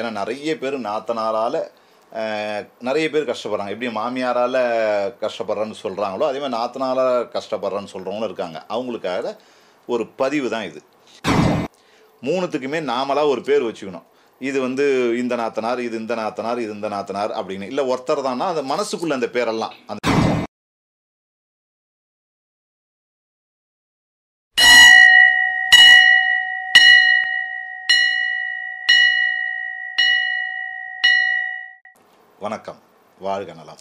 ஏன்னா நிறைய பேர் நாத்தனாரால் நிறைய பேர் கஷ்டப்படுறாங்க எப்படி மாமியாரால் கஷ்டப்படுறேன்னு சொல்கிறாங்களோ அதே மாதிரி நாத்தனால கஷ்டப்படுறேன்னு சொல்கிறவங்களும் இருக்காங்க அவங்களுக்காக ஒரு பதிவு தான் இது மூணுத்துக்குமே நாமளாக ஒரு பேர் வச்சுக்கணும் இது வந்து இந்த நாத்தனார் இது இந்த நாத்தனார் இது இந்த நாத்தனார் அப்படின்னு இல்லை ஒருத்தர் தான்னா அந்த மனசுக்குள்ளே அந்த பேரெல்லாம் அந்த வணக்கம் வாழ்க நலம்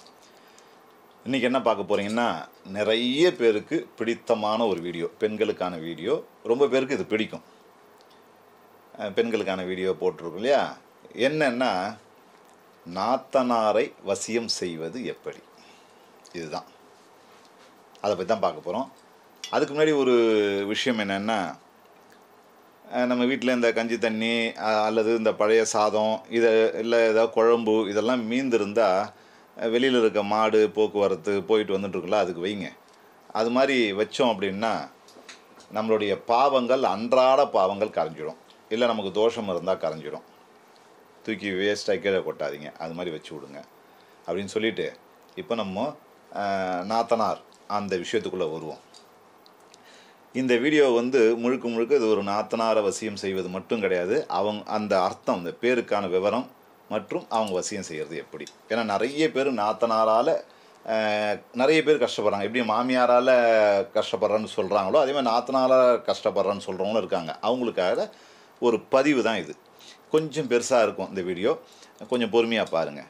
இன்றைக்கி என்ன பார்க்க போகிறீங்கன்னா நிறைய பேருக்கு பிடித்தமான ஒரு வீடியோ பெண்களுக்கான வீடியோ ரொம்ப பேருக்கு இது பிடிக்கும் பெண்களுக்கான வீடியோ போட்டிருக்கோம் இல்லையா என்னென்னா நாத்தனாரை வசியம் செய்வது எப்படி இதுதான் அதை பற்றி தான் பார்க்க போகிறோம் அதுக்கு முன்னாடி ஒரு விஷயம் என்னென்னா நம்ம வீட்டில் இந்த கஞ்சி தண்ணி அல்லது இந்த பழைய சாதம் இதை இல்லை ஏதாவது குழம்பு இதெல்லாம் மீந்திருந்தால் வெளியில் இருக்க மாடு போக்குவரத்து போயிட்டு வந்துட்டுருக்குல்ல அதுக்கு வைங்க அது மாதிரி வச்சோம் அப்படின்னா நம்மளுடைய பாவங்கள் அன்றாட பாவங்கள் கரைஞ்சிடும் இல்லை நமக்கு தோஷம் இருந்தால் கரைஞ்சிடும் தூக்கி வேஸ்ட்டாக கீழே கொட்டாதீங்க அது மாதிரி வச்சு விடுங்க அப்படின்னு சொல்லிவிட்டு இப்போ நம்ம நாத்தனார் அந்த விஷயத்துக்குள்ளே வருவோம் இந்த வீடியோ வந்து முழுக்க முழுக்க இது ஒரு நாத்தனார வசியம் செய்வது மட்டும் கிடையாது அவங்க அந்த அர்த்தம் அந்த பேருக்கான விவரம் மற்றும் அவங்க வசியம் செய்கிறது எப்படி ஏன்னா நிறைய பேர் நாத்தனாரால் நிறைய பேர் கஷ்டப்படுறாங்க எப்படி மாமியாரால் கஷ்டப்படுறேன்னு சொல்கிறாங்களோ அதே மாதிரி நாத்தனாரால் கஷ்டப்படுறேன்னு சொல்கிறவங்களும் இருக்காங்க அவங்களுக்காக ஒரு பதிவு தான் இது கொஞ்சம் பெருசாக இருக்கும் இந்த வீடியோ கொஞ்சம் பொறுமையாக பாருங்கள்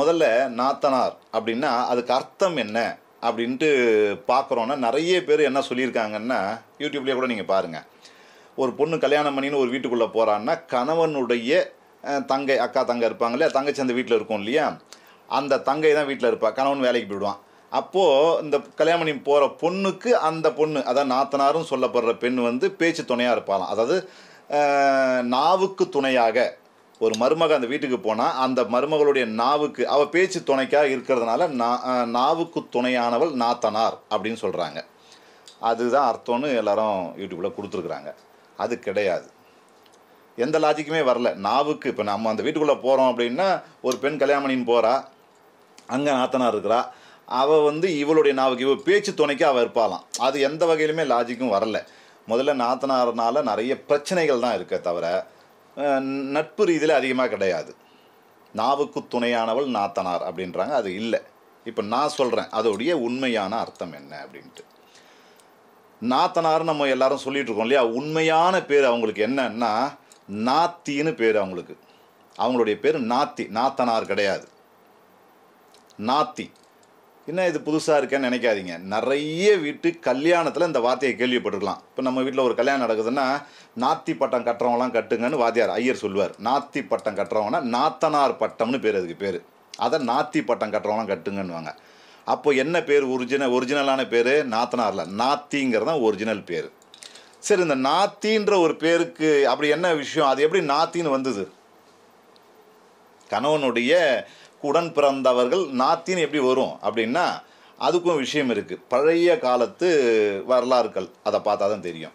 முதல்ல நாத்தனார் அப்படின்னா அதுக்கு அர்த்தம் என்ன அப்படின்ட்டு பார்க்குறோன்னா நிறைய பேர் என்ன சொல்லியிருக்காங்கன்னா யூடியூப்லேயே கூட நீங்கள் பாருங்கள் ஒரு பொண்ணு கல்யாணம் பண்ணின்னு ஒரு வீட்டுக்குள்ளே போகிறான்னா கணவனுடைய தங்கை அக்கா தங்கை இல்லையா தங்கச்சி அந்த வீட்டில் இருக்கும் இல்லையா அந்த தங்கை தான் வீட்டில் இருப்பாள் கணவன் வேலைக்கு போயிடுவான் அப்போது இந்த கல்யாணம் பண்ணி போகிற பொண்ணுக்கு அந்த பொண்ணு அதாவது நாத்தனாரும் சொல்லப்படுற பெண் வந்து பேச்சு துணையாக இருப்பாளாம் அதாவது நாவுக்கு துணையாக ஒரு மருமக அந்த வீட்டுக்கு போனால் அந்த மருமகளுடைய நாவுக்கு அவள் பேச்சு துணைக்காக இருக்கிறதுனால நா நாவுக்கு துணையானவள் நாத்தனார் அப்படின்னு சொல்கிறாங்க அதுதான் அர்த்தம்னு எல்லாரும் யூடியூப்பில் கொடுத்துருக்குறாங்க அது கிடையாது எந்த லாஜிக்குமே வரல நாவுக்கு இப்போ நம்ம அந்த வீட்டுக்குள்ளே போகிறோம் அப்படின்னா ஒரு பெண் கல்யாணம் போகிறா அங்கே நாத்தனார் இருக்கிறா அவள் வந்து இவளுடைய நாவுக்கு இவள் பேச்சு துணைக்கு அவள் இருப்பாளாம் அது எந்த வகையிலுமே லாஜிக்கும் வரல முதல்ல நாத்தனார்னால நிறைய பிரச்சனைகள் தான் இருக்க தவிர நட்பு ரீதியில் அதிகமாக கிடையாது நாவுக்கு துணையானவள் நாத்தனார் அப்படின்றாங்க அது இல்லை இப்போ நான் சொல்கிறேன் அதோடைய உண்மையான அர்த்தம் என்ன அப்படின்ட்டு நாத்தனார் நம்ம எல்லாரும் சொல்லிகிட்டு இருக்கோம் இல்லையா உண்மையான பேர் அவங்களுக்கு என்னன்னா நாத்தின்னு பேர் அவங்களுக்கு அவங்களுடைய பேர் நாத்தி நாத்தனார் கிடையாது நாத்தி என்ன இது புதுசாக இருக்கேன்னு நினைக்காதீங்க நிறைய வீட்டு கல்யாணத்தில் இந்த வார்த்தையை கேள்விப்பட்டிருக்கலாம் இப்போ நம்ம வீட்டில் ஒரு கல்யாணம் நடக்குதுன்னா நாத்தி பட்டம் கட்டுறவங்களாம் கட்டுங்கன்னு வாத்தியார் ஐயர் சொல்லுவார் நாத்தி பட்டம் கட்டுறவங்கன்னா நாத்தனார் பட்டம்னு பேர் அதுக்கு பேர் அதை நாத்தி பட்டம் கட்டுறவங்களாம் கட்டுங்கன்னுவாங்க அப்போ என்ன பேர் ஒரிஜினல் ஒரிஜினலான பேர் நாத்தனாரில் நாத்திங்கிறது தான் ஒரிஜினல் பேர் சரி இந்த நாத்தின்ற ஒரு பேருக்கு அப்படி என்ன விஷயம் அது எப்படி நாத்தின்னு வந்தது கணவனுடைய உடன் பிறந்தவர்கள் நாத்தின்னு எப்படி வரும் அப்படின்னா அதுக்கும் விஷயம் இருக்குது பழைய காலத்து வரலாறுகள் அதை பார்த்தா தான் தெரியும்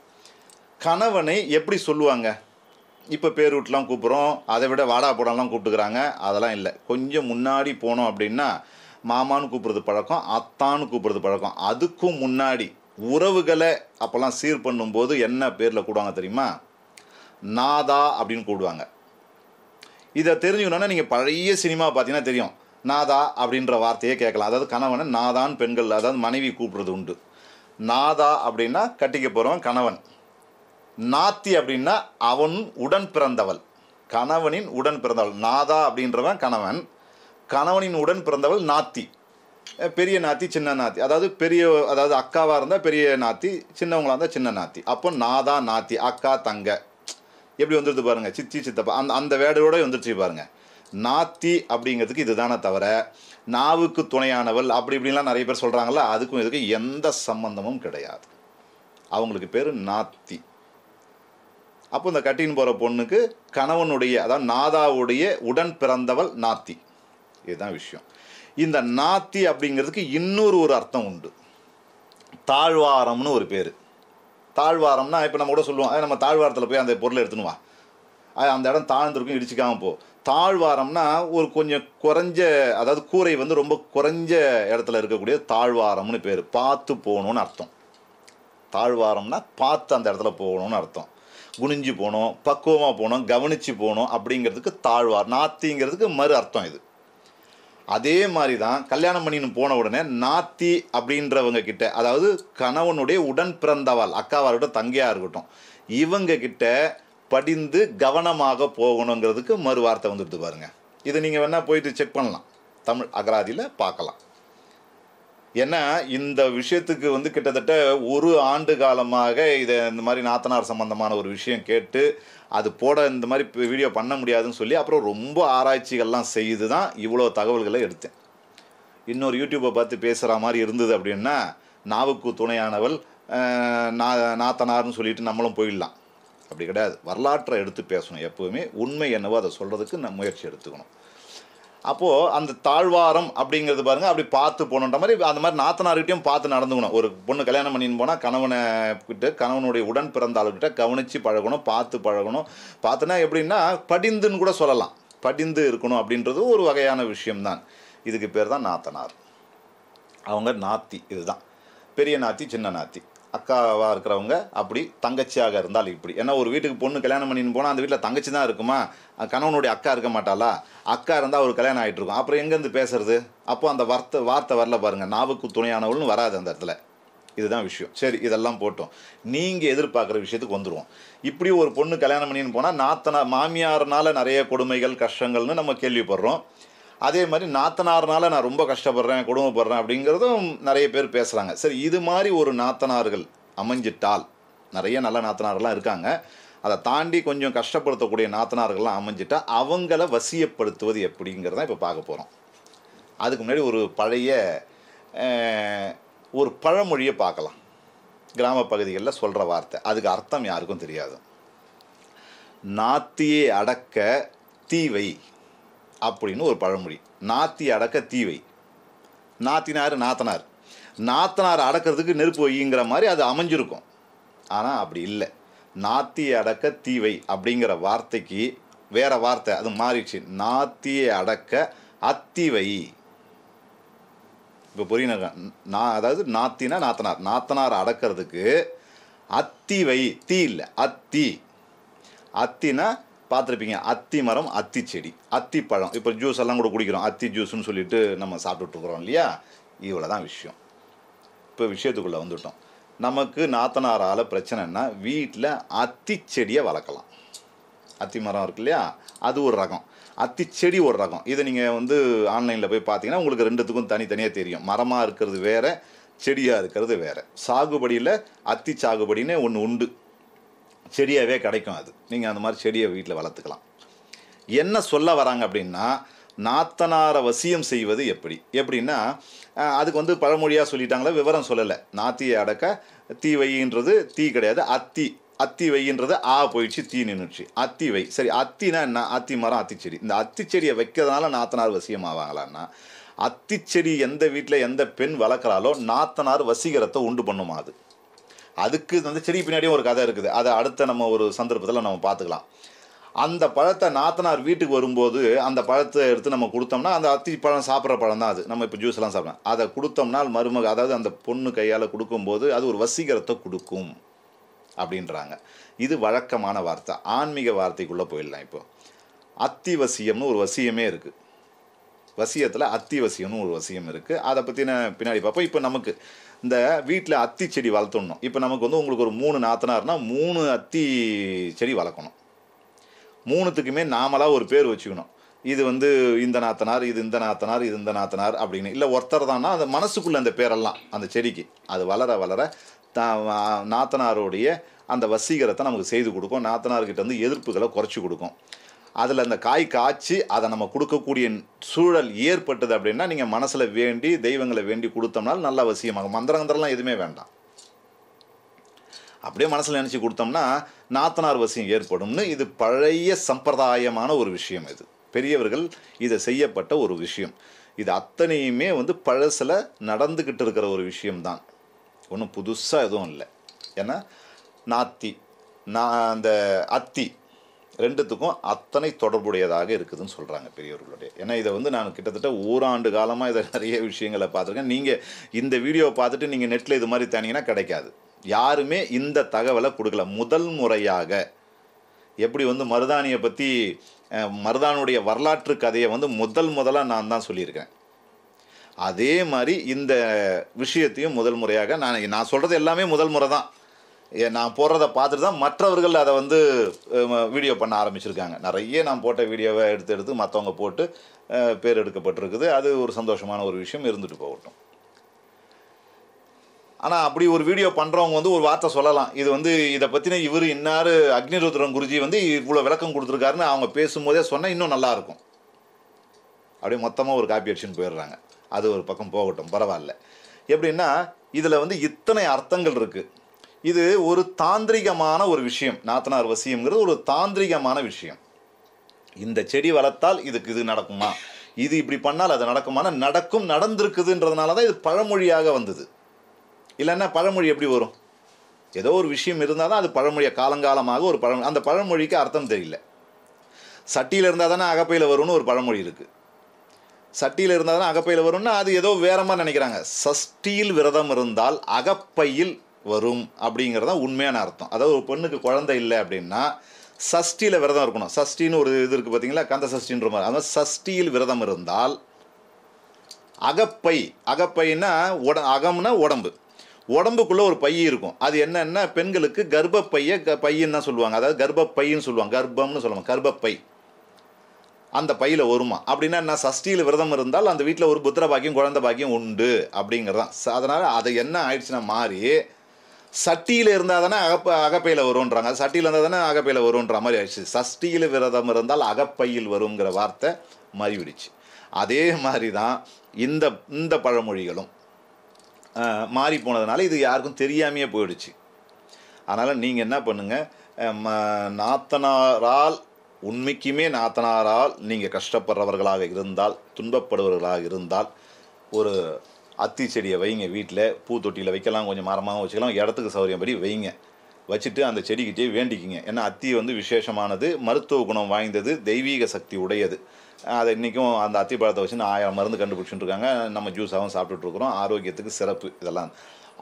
கணவனை எப்படி சொல்லுவாங்க இப்போ பேரூட்லாம் கூப்பிட்றோம் அதை விட வாடா போடலாம் கூப்பிட்டுக்கிறாங்க அதெல்லாம் இல்லை கொஞ்சம் முன்னாடி போனோம் அப்படின்னா மாமான்னு கூப்பிட்றது பழக்கம் அத்தான்னு கூப்பிட்றது பழக்கம் அதுக்கும் முன்னாடி உறவுகளை அப்போல்லாம் சீர் பண்ணும்போது என்ன பேரில் கூடுவாங்க தெரியுமா நாதா அப்படின்னு கூடுவாங்க இதை தெரிஞ்சுக்கணுன்னா நீங்கள் பழைய சினிமா பார்த்தீங்கன்னா தெரியும் நாதா அப்படின்ற வார்த்தையே கேட்கலாம் அதாவது கணவன் நாதான் பெண்கள் அதாவது மனைவி கூப்பிடுறது உண்டு நாதா அப்படின்னா கட்டிக்க போகிறவன் கணவன் நாத்தி அப்படின்னா அவன் உடன் பிறந்தவள் கணவனின் உடன் பிறந்தவள் நாதா அப்படின்றவன் கணவன் கணவனின் உடன் பிறந்தவள் நாத்தி பெரிய நாத்தி சின்ன நாத்தி அதாவது பெரிய அதாவது அக்காவாக இருந்தால் பெரிய நாத்தி சின்னவங்களாக இருந்தால் சின்ன நாத்தி அப்போ நாதா நாத்தி அக்கா தங்க எப்படி வந்துடுது பாருங்க சித்தி சித்தப்பா அந்த அந்த வேடோட வந்துருச்சு பாருங்கள் நாத்தி அப்படிங்கிறதுக்கு இதுதானே தவிர நாவுக்கு துணையானவள் அப்படி இப்படிலாம் நிறைய பேர் சொல்கிறாங்களா அதுக்கும் இதுக்கும் எந்த சம்மந்தமும் கிடையாது அவங்களுக்கு பேர் நாத்தி அப்போ இந்த கட்டின்னு போகிற பொண்ணுக்கு கணவனுடைய அதாவது நாதாவுடைய உடன் பிறந்தவள் நாத்தி இதுதான் விஷயம் இந்த நாத்தி அப்படிங்கிறதுக்கு இன்னொரு ஒரு அர்த்தம் உண்டு தாழ்வாரம்னு ஒரு பேர் தாழ்வாரம்னா இப்போ நம்ம கூட சொல்லுவோம் நம்ம தாழ்வாரத்தில் போய் அந்த பொருளை எடுத்துனுவா அந்த இடம் தாழ்ந்திருக்கும் இடிச்சிக்காமல் போ தாழ்வாரம்னா ஒரு கொஞ்சம் குறைஞ்ச அதாவது கூரை வந்து ரொம்ப குறைஞ்ச இடத்துல இருக்கக்கூடிய தாழ்வாரம்னு பேர் பார்த்து போகணும்னு அர்த்தம் தாழ்வாரம்னா பார்த்து அந்த இடத்துல போகணும்னு அர்த்தம் குனிஞ்சு போகணும் பக்குவமாக போகணும் கவனித்து போகணும் அப்படிங்கிறதுக்கு தாழ்வார் நாத்திங்கிறதுக்கு மறு அர்த்தம் இது அதே மாதிரி தான் கல்யாணம் பண்ணின்னு போன உடனே நாத்தி அப்படின்றவங்க கிட்ட அதாவது கணவனுடைய உடன் பிறந்தவாள் அக்காவாக இருக்கட்டும் தங்கையாக இருக்கட்டும் இவங்க கிட்ட படிந்து கவனமாக போகணுங்கிறதுக்கு மறு வார்த்தை வந்துடுது பாருங்க இது நீங்கள் வேணால் போயிட்டு செக் பண்ணலாம் தமிழ் அகராதியில் பார்க்கலாம் ஏன்னா இந்த விஷயத்துக்கு வந்து கிட்டத்தட்ட ஒரு ஆண்டு காலமாக இதை இந்த மாதிரி நாத்தனார் சம்மந்தமான ஒரு விஷயம் கேட்டு அது போட இந்த மாதிரி வீடியோ பண்ண முடியாதுன்னு சொல்லி அப்புறம் ரொம்ப ஆராய்ச்சிகள்லாம் செய்து தான் இவ்வளோ தகவல்களை எடுத்தேன் இன்னொரு யூடியூப்பை பார்த்து பேசுகிற மாதிரி இருந்தது அப்படின்னா நாவுக்கு துணையானவள் நா நாத்தனார்னு சொல்லிட்டு நம்மளும் போயிடலாம் அப்படி கிடையாது வரலாற்றை எடுத்து பேசணும் எப்போவுமே உண்மை என்னவோ அதை சொல்கிறதுக்கு நான் முயற்சி எடுத்துக்கணும் அப்போது அந்த தாழ்வாரம் அப்படிங்கிறது பாருங்கள் அப்படி பார்த்து போகணுன்ற மாதிரி அந்த மாதிரி நாத்தனார்கிட்டையும் பார்த்து நடந்துக்கணும் ஒரு பொண்ணு கல்யாணம் பண்ணின்னு போனால் கணவனை கிட்ட கணவனுடைய உடன் பிறந்த ஆளுகிட்ட கவனித்து பழகணும் பார்த்து பழகணும் பார்த்துனா எப்படின்னா படிந்துன்னு கூட சொல்லலாம் படிந்து இருக்கணும் அப்படின்றது ஒரு வகையான விஷயம்தான் இதுக்கு பேர் தான் நாத்தனார் அவங்க நாத்தி இதுதான் பெரிய நாத்தி சின்ன நாத்தி அக்காவாக இருக்கிறவங்க அப்படி தங்கச்சியாக இருந்தால் இப்படி ஏன்னா ஒரு வீட்டுக்கு பொண்ணு கல்யாணம் பண்ணின்னு போனால் அந்த வீட்டில் தங்கச்சி தான் இருக்குமா கணவனுடைய அக்கா இருக்க மாட்டாளா அக்கா இருந்தால் ஒரு கல்யாணம் ஆகிட்டு இருக்கும் அப்புறம் எங்கேருந்து பேசுறது அப்போ அந்த வார்த்தை வார்த்தை வரல பாருங்கள் நாவுக்கு துணையானவள்னு வராது அந்த இடத்துல இதுதான் விஷயம் சரி இதெல்லாம் போட்டோம் நீங்கள் எதிர்பார்க்குற விஷயத்துக்கு வந்துடுவோம் இப்படி ஒரு பொண்ணு கல்யாணம் பண்ணின்னு போனால் நாத்தனா மாமியார்னால நிறைய கொடுமைகள் கஷ்டங்கள்னு நம்ம கேள்விப்படுறோம் அதே மாதிரி நாத்தனார்னால நான் ரொம்ப கஷ்டப்படுறேன் கொடுமைப்படுறேன் அப்படிங்கிறதும் நிறைய பேர் பேசுகிறாங்க சரி இது மாதிரி ஒரு நாத்தனார்கள் அமைஞ்சிட்டால் நிறைய நல்ல நாத்தனார்லாம் இருக்காங்க அதை தாண்டி கொஞ்சம் கஷ்டப்படுத்தக்கூடிய நாத்தனார்கள்லாம் அமைஞ்சிட்டா அவங்கள வசியப்படுத்துவது எப்படிங்கிறத இப்போ பார்க்க போகிறோம் அதுக்கு முன்னாடி ஒரு பழைய ஒரு பழமொழியை பார்க்கலாம் கிராம பகுதிகளில் சொல்கிற வார்த்தை அதுக்கு அர்த்தம் யாருக்கும் தெரியாது நாத்தியை அடக்க தீவை அப்படின்னு ஒரு பழமொழி நாத்தி அடக்க தீவை நாத்தினார் நாத்தனார் நாத்தனார் அடக்கிறதுக்கு நெருப்பு வைங்கிற மாதிரி அது அமைஞ்சிருக்கும் ஆனால் அப்படி இல்லை நாத்தியை அடக்க தீவை அப்படிங்கிற வார்த்தைக்கு வேறு வார்த்தை அது மாறிடுச்சு நாத்தியை அடக்க அத்திவை இப்போ புரிய நான் அதாவது நாத்தினா நாத்தனார் நாத்தனார் அடக்கிறதுக்கு அத்திவை தீ இல்லை அத்தி அத்தினா பார்த்துருப்பீங்க அத்தி மரம் அத்தி செடி அத்தி பழம் இப்போ ஜூஸ் எல்லாம் கூட குடிக்கிறோம் அத்தி ஜூஸ்ன்னு சொல்லிட்டு நம்ம இருக்கிறோம் இல்லையா இவ்வளோ தான் விஷயம் இப்போ விஷயத்துக்குள்ளே வந்துவிட்டோம் நமக்கு நாத்தனாரால் பிரச்சனைன்னா வீட்டில் அத்தி செடியை வளர்க்கலாம் அத்தி மரம் இருக்கு இல்லையா அது ஒரு ரகம் அத்தி செடி ஒரு ரகம் இதை நீங்கள் வந்து ஆன்லைனில் போய் பார்த்தீங்கன்னா உங்களுக்கு ரெண்டுத்துக்கும் தனித்தனியாக தெரியும் மரமாக இருக்கிறது வேறு செடியாக இருக்கிறது வேறு சாகுபடியில் அத்தி சாகுபடின்னு ஒன்று உண்டு செடியாகவே கிடைக்கும் அது நீங்கள் அந்த மாதிரி செடியை வீட்டில் வளர்த்துக்கலாம் என்ன சொல்ல வராங்க அப்படின்னா நாத்தனாரை வசியம் செய்வது எப்படி எப்படின்னா அதுக்கு வந்து பழமொழியாக சொல்லிட்டாங்களே விவரம் சொல்லலை நாத்தியை அடக்க தீ வையின்றது தீ கிடையாது அத்தி அத்தி வையின்றது ஆ போயிடுச்சு தீ நின்றுச்சு அத்தி வை சரி அத்தினா என்ன அத்தி மரம் அத்திச்செடி இந்த அத்தி செடியை வைக்கிறதுனால நாத்தனார் வசியம் ஆவாங்களான்னா அத்திச்செடி எந்த வீட்டில் எந்த பெண் வளர்க்குறாலோ நாத்தனார் வசீகரத்தை உண்டு பண்ணுமா அது அதுக்கு அந்த செடி பின்னாடியும் ஒரு கதை இருக்குது அதை அடுத்த நம்ம ஒரு சந்தர்ப்பத்தில் நம்ம பார்த்துக்கலாம் அந்த பழத்தை நாத்தனார் வீட்டுக்கு வரும்போது அந்த பழத்தை எடுத்து நம்ம கொடுத்தோம்னா அந்த அத்தி பழம் சாப்பிட்ற பழம் தான் அது நம்ம இப்போ ஜூஸ்லாம் சாப்பிடலாம் அதை கொடுத்தோம்னால் மருமக அதாவது அந்த பொண்ணு கையால் கொடுக்கும்போது அது ஒரு வசீகரத்தை கொடுக்கும் அப்படின்றாங்க இது வழக்கமான வார்த்தை ஆன்மீக வார்த்தைக்குள்ளே போயிடலாம் இப்போ அத்திவசியம்னு ஒரு வசியமே இருக்குது வசியத்தில் அத்திவசியம்னு ஒரு வசியம் இருக்குது அதை பற்றின பின்னாடி பார்ப்போம் இப்போ நமக்கு இந்த வீட்டில் அத்தி செடி வளர்த்துடணும் இப்போ நமக்கு வந்து உங்களுக்கு ஒரு மூணு நாத்தனார்னால் மூணு அத்தி செடி வளர்க்கணும் மூணுத்துக்குமே நாமளாக ஒரு பேர் வச்சுக்கணும் இது வந்து இந்த நாத்தனார் இது இந்த நாத்தனார் இது இந்த நாத்தனார் அப்படின்னு இல்லை ஒருத்தர் தானா அந்த மனசுக்குள்ளே அந்த பேரெல்லாம் அந்த செடிக்கு அது வளர வளர த நாத்தனாருடைய அந்த வசீகரத்தை நமக்கு செய்து கொடுக்கும் நாத்தனார்கிட்ட வந்து எதிர்ப்புகளை குறைச்சி கொடுக்கும் அதில் அந்த காய் காய்ச்சி அதை நம்ம கொடுக்கக்கூடிய சூழல் ஏற்பட்டது அப்படின்னா நீங்கள் மனசில் வேண்டி தெய்வங்களை வேண்டி கொடுத்தோம்னால் நல்ல வசியமாகும் மந்திரங்கந்திரம்லாம் எதுவுமே வேண்டாம் அப்படியே மனசில் நினச்சி கொடுத்தோம்னா நாத்தனார் வசியம் ஏற்படும்னு இது பழைய சம்பிரதாயமான ஒரு விஷயம் இது பெரியவர்கள் இதை செய்யப்பட்ட ஒரு விஷயம் இது அத்தனையுமே வந்து பழசில் நடந்துக்கிட்டு இருக்கிற ஒரு விஷயம்தான் ஒன்றும் புதுசாக எதுவும் இல்லை ஏன்னா நாத்தி நான் அந்த அத்தி ரெண்டுத்துக்கும் அத்தனை தொடர்புடையதாக இருக்குதுன்னு சொல்கிறாங்க பெரியவர்களுடைய ஏன்னா இதை வந்து நான் கிட்டத்தட்ட ஓராண்டு காலமாக இதை நிறைய விஷயங்களை பார்த்துருக்கேன் நீங்கள் இந்த வீடியோவை பார்த்துட்டு நீங்கள் நெட்டில் இது மாதிரி தனிங்கன்னா கிடைக்காது யாருமே இந்த தகவலை கொடுக்கல முதல் முறையாக எப்படி வந்து மருதானியை பற்றி மருதானுடைய வரலாற்று கதையை வந்து முதல் முதலாக நான் தான் சொல்லியிருக்கேன் அதே மாதிரி இந்த விஷயத்தையும் முதல் முறையாக நான் நான் சொல்கிறது எல்லாமே முதல் முறை தான் நான் போடுறத பார்த்துட்டு தான் மற்றவர்கள் அதை வந்து வீடியோ பண்ண ஆரம்பிச்சிருக்காங்க நிறைய நான் போட்ட வீடியோவை எடுத்து எடுத்து மற்றவங்க போட்டு பேர் எடுக்கப்பட்டிருக்குது அது ஒரு சந்தோஷமான ஒரு விஷயம் இருந்துட்டு போகட்டும் ஆனால் அப்படி ஒரு வீடியோ பண்ணுறவங்க வந்து ஒரு வார்த்தை சொல்லலாம் இது வந்து இதை பற்றின இவர் இன்னார் அக்னிருத்ரன் குருஜி வந்து இவ்வளோ விளக்கம் கொடுத்துருக்காருன்னு அவங்க பேசும்போதே சொன்னால் இன்னும் நல்லாயிருக்கும் அப்படியே மொத்தமாக ஒரு காப்பி அடிச்சுன்னு போயிடுறாங்க அது ஒரு பக்கம் போகட்டும் பரவாயில்ல எப்படின்னா இதில் வந்து இத்தனை அர்த்தங்கள் இருக்குது இது ஒரு தாந்திரிகமான ஒரு விஷயம் நாத்தனார் வசியம்ங்கிறது ஒரு தாந்திரிகமான விஷயம் இந்த செடி வளர்த்தால் இதுக்கு இது நடக்குமா இது இப்படி பண்ணால் அது நடக்குமானால் நடக்கும் நடந்திருக்குதுன்றதுனால தான் இது பழமொழியாக வந்தது இல்லைன்னா பழமொழி எப்படி வரும் ஏதோ ஒரு விஷயம் இருந்தால் தான் அது பழமொழியை காலங்காலமாக ஒரு பழமொழி அந்த பழமொழிக்கு அர்த்தம் தெரியல சட்டியில் இருந்தால் தானே அகப்பையில் வரும்னு ஒரு பழமொழி இருக்குது சட்டியில் இருந்தால் தானே அகப்பையில் வரும்னா அது ஏதோ வேறமாக நினைக்கிறாங்க சஷ்டியில் விரதம் இருந்தால் அகப்பையில் வரும் அப்படிங்கிறதான் உண்மையான அர்த்தம் அதாவது ஒரு பெண்ணுக்கு குழந்தை இல்லை அப்படின்னா சஷ்டியில் விரதம் இருக்கணும் சஷ்டின்னு ஒரு இது இருக்குது பார்த்தீங்களா கந்த சஷ்டின்ற மாதிரி அதாவது சஷ்டியில் விரதம் இருந்தால் அகப்பை அகப்பைன்னா உட அகம்னா உடம்பு உடம்புக்குள்ளே ஒரு பைய இருக்கும் அது என்னென்ன பெண்களுக்கு கர்ப்பப்பையை க பையன்னு தான் சொல்லுவாங்க அதாவது கர்ப்பப்பைன்னு சொல்லுவாங்க கர்ப்பம்னு சொல்லுவாங்க கர்ப்பப்பை அந்த பையில் வருமா அப்படின்னா என்ன சஷ்டியில் விரதம் இருந்தால் அந்த வீட்டில் ஒரு புத்திர பாக்கியம் குழந்த பாக்கியம் உண்டு அப்படிங்கிறதான் அதனால் அது என்ன ஆயிடுச்சுன்னா மாறி சட்டியில் இருந்தால் தானே அகப்ப அகப்பையில் வரும்ன்றாங்க சட்டியில் இருந்தால் தானே அகப்பையில் வரும்ன்ற மாதிரி ஆயிடுச்சு சஷ்டியில் விரதம் இருந்தால் அகப்பையில் வருங்கிற வார்த்தை மாறிவிடுச்சு அதே மாதிரி தான் இந்த இந்த பழமொழிகளும் மாறி போனதுனால இது யாருக்கும் தெரியாமையே போயிடுச்சு அதனால் நீங்கள் என்ன பண்ணுங்கள் நாத்தனாரால் உண்மைக்குமே நாத்தனாரால் நீங்கள் கஷ்டப்படுறவர்களாக இருந்தால் துன்பப்படுவர்களாக இருந்தால் ஒரு அத்தி செடியை வைங்க வீட்டில் பூ தொட்டியில் வைக்கலாம் கொஞ்சம் மரமாகவும் வச்சுக்கலாம் இடத்துக்கு சௌகரியம் படி வைங்க வச்சுட்டு அந்த செடிக்கிட்டே வேண்டிக்கிங்க ஏன்னா அத்தி வந்து விசேஷமானது மருத்துவ குணம் வாய்ந்தது தெய்வீக சக்தி உடையது அதை இன்றைக்கும் அந்த பழத்தை வச்சு நான் ஆயிரம் மருந்து கண்டுபிடிச்சிட்டு இருக்காங்க நம்ம ஜூஸாகவும் சாப்பிட்டுட்ருக்குறோம் ஆரோக்கியத்துக்கு சிறப்பு இதெல்லாம்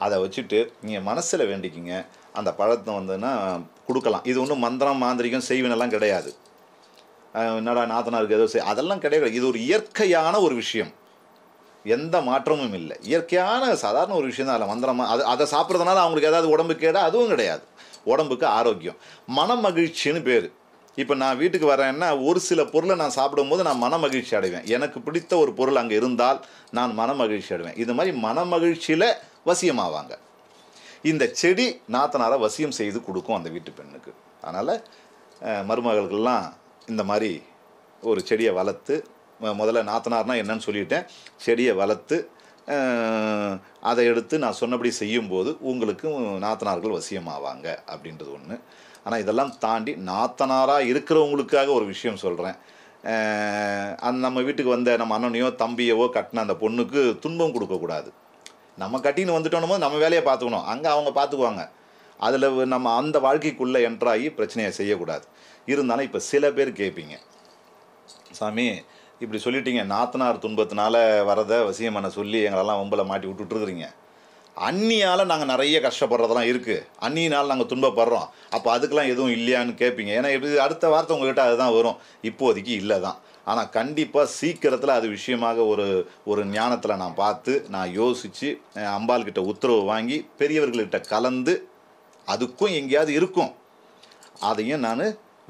அதை வச்சுட்டு நீங்கள் மனசில் வேண்டிக்கிங்க அந்த பழத்தை வந்துன்னா கொடுக்கலாம் இது ஒன்றும் மந்திரம் மாந்திரிகம் செய்வினெல்லாம் கிடையாது என்னடா நாத்தனாருக்கு ஏதோ செய் அதெல்லாம் கிடையாது இது ஒரு இயற்கையான ஒரு விஷயம் எந்த மாற்றமும் இல்லை இயற்கையான சாதாரண ஒரு விஷயம் தான் அதில் மந்திரமாக அது அதை சாப்பிட்றதுனால அவங்களுக்கு ஏதாவது உடம்புக்கு கேடாக அதுவும் கிடையாது உடம்புக்கு ஆரோக்கியம் மன மகிழ்ச்சின்னு பேர் இப்போ நான் வீட்டுக்கு வரேன்னா ஒரு சில பொருளை நான் சாப்பிடும்போது நான் மன மகிழ்ச்சி அடைவேன் எனக்கு பிடித்த ஒரு பொருள் அங்கே இருந்தால் நான் மன மகிழ்ச்சி அடைவேன் இது மாதிரி மன மகிழ்ச்சியில் வசியமாவாங்க இந்த செடி நாத்தனாரை வசியம் செய்து கொடுக்கும் அந்த வீட்டு பெண்ணுக்கு அதனால் மருமகள்கள்லாம் இந்த மாதிரி ஒரு செடியை வளர்த்து முதல்ல நாத்தனார்னால் என்னன்னு சொல்லிட்டேன் செடியை வளர்த்து அதை எடுத்து நான் சொன்னபடி செய்யும்போது உங்களுக்கும் நாத்தனார்கள் வசியமாவாங்க அப்படின்றது ஒன்று ஆனால் இதெல்லாம் தாண்டி நாத்தனாராக இருக்கிறவங்களுக்காக ஒரு விஷயம் சொல்கிறேன் அந்த நம்ம வீட்டுக்கு வந்த நம்ம அண்ணனையோ தம்பியவோ கட்டின அந்த பொண்ணுக்கு துன்பம் கொடுக்கக்கூடாது நம்ம கட்டின்னு வந்துட்டோம் நம்ம வேலையை பார்த்துக்கணும் அங்கே அவங்க பார்த்துக்குவாங்க அதில் நம்ம அந்த வாழ்க்கைக்குள்ளே என்ட்ராகி பிரச்சனையை செய்யக்கூடாது இருந்தாலும் இப்போ சில பேர் கேட்பீங்க சாமி இப்படி சொல்லிட்டீங்க நாத்தனார் துன்பத்தினால வரதை வசியம் என்ன சொல்லி எங்களெல்லாம் ஒம்பளை மாட்டி விட்டுட்டுருக்குறீங்க அன்னியால் நாங்கள் நிறைய கஷ்டப்படுறதெல்லாம் இருக்குது அந்நியினால் நாங்கள் துன்பப்படுறோம் அப்போ அதுக்கெலாம் எதுவும் இல்லையான்னு கேட்பீங்க ஏன்னா இது அடுத்த வார்த்தை உங்கள்கிட்ட அதுதான் வரும் இப்போதைக்கு இல்லை தான் ஆனால் கண்டிப்பாக சீக்கிரத்தில் அது விஷயமாக ஒரு ஒரு ஞானத்தில் நான் பார்த்து நான் யோசித்து அம்பாள்கிட்ட உத்தரவு வாங்கி பெரியவர்கள்கிட்ட கலந்து அதுக்கும் எங்கேயாவது இருக்கும் அதையும் நான்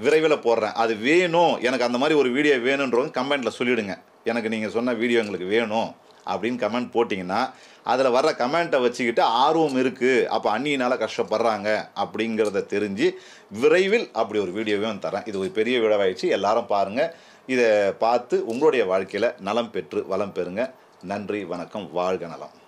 விரைவில் போடுறேன் அது வேணும் எனக்கு அந்த மாதிரி ஒரு வீடியோ வேணுன்றவங்க கமெண்ட்டில் சொல்லிவிடுங்க எனக்கு நீங்கள் சொன்ன வீடியோ எங்களுக்கு வேணும் அப்படின்னு கமெண்ட் போட்டிங்கன்னா அதில் வர்ற கமெண்ட்டை வச்சுக்கிட்டு ஆர்வம் இருக்குது அப்போ அண்ணியினால் கஷ்டப்படுறாங்க அப்படிங்கிறத தெரிஞ்சு விரைவில் அப்படி ஒரு வீடியோவையும் தரேன் இது ஒரு பெரிய வீடியோவாயிடுச்சு எல்லாரும் பாருங்கள் இதை பார்த்து உங்களுடைய வாழ்க்கையில் நலம் பெற்று வளம் பெறுங்க நன்றி வணக்கம் வாழ்க நலம்